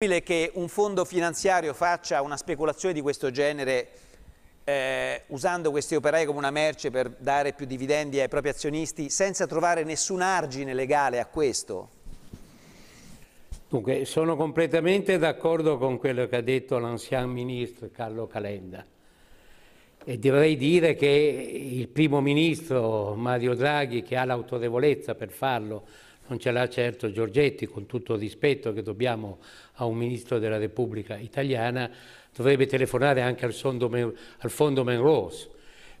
È possibile che un fondo finanziario faccia una speculazione di questo genere eh, usando questi operai come una merce per dare più dividendi ai propri azionisti senza trovare nessun argine legale a questo? Dunque, sono completamente d'accordo con quello che ha detto l'ancien ministro Carlo Calenda e dovrei dire che il primo ministro Mario Draghi, che ha l'autorevolezza per farlo, non ce l'ha certo Giorgetti, con tutto il rispetto che dobbiamo a un ministro della Repubblica italiana, dovrebbe telefonare anche al, fondo, al fondo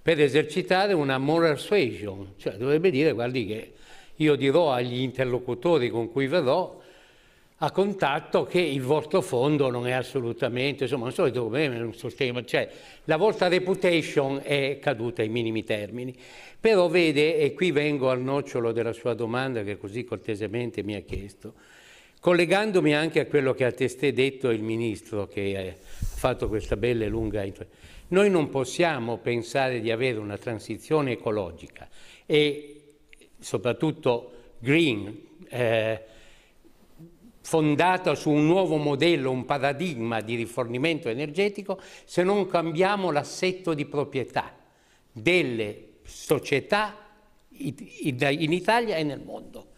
per esercitare una moral suasion, cioè dovrebbe dire guardi che io dirò agli interlocutori con cui verrò a contatto che il vostro fondo non è assolutamente, insomma, non un solito problema, un sistema, cioè la vostra reputation è caduta ai minimi termini. Però vede, e qui vengo al nocciolo della sua domanda che così cortesemente mi ha chiesto, collegandomi anche a quello che ha testé detto il Ministro che ha fatto questa bella e lunga introduzione, noi non possiamo pensare di avere una transizione ecologica e soprattutto green, eh, fondata su un nuovo modello, un paradigma di rifornimento energetico, se non cambiamo l'assetto di proprietà delle società in Italia e nel mondo.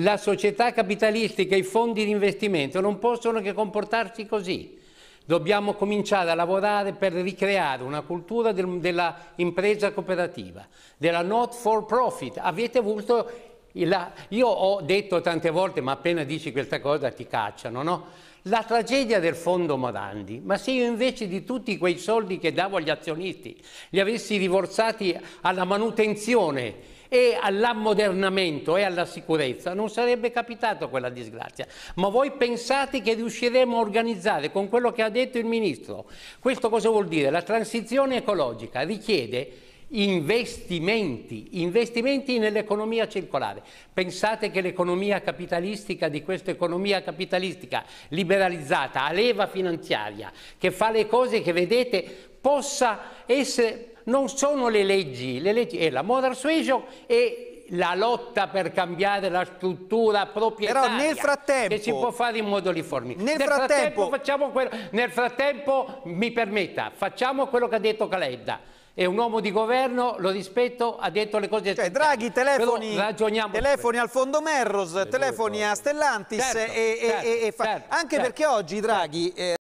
La società capitalistica e i fondi di investimento non possono che comportarsi così. Dobbiamo cominciare a lavorare per ricreare una cultura del, dell'impresa cooperativa, della not for profit. Avete avuto la, io ho detto tante volte, ma appena dici questa cosa ti cacciano, no? La tragedia del fondo Morandi, ma se io invece di tutti quei soldi che davo agli azionisti li avessi divorzati alla manutenzione e all'ammodernamento e alla sicurezza non sarebbe capitato quella disgrazia. Ma voi pensate che riusciremo a organizzare con quello che ha detto il Ministro? Questo cosa vuol dire? La transizione ecologica richiede investimenti, investimenti nell'economia circolare. Pensate che l'economia capitalistica di questa economia capitalistica liberalizzata a leva finanziaria che fa le cose che vedete possa essere, non sono le leggi, le leggi è la moral suasion e la lotta per cambiare la struttura proprietaria Però nel frattempo, che si può fare in modo uniforme. Nel, nel frattempo, frattempo quello, nel frattempo mi permetta, facciamo quello che ha detto Caledda è un uomo di governo, lo rispetto, ha detto le cose... Cioè Draghi, telefoni, telefoni al Fondo Merros, telefoni a Stellantis certo, e, certo, e, e certo, anche certo. perché oggi Draghi... Eh,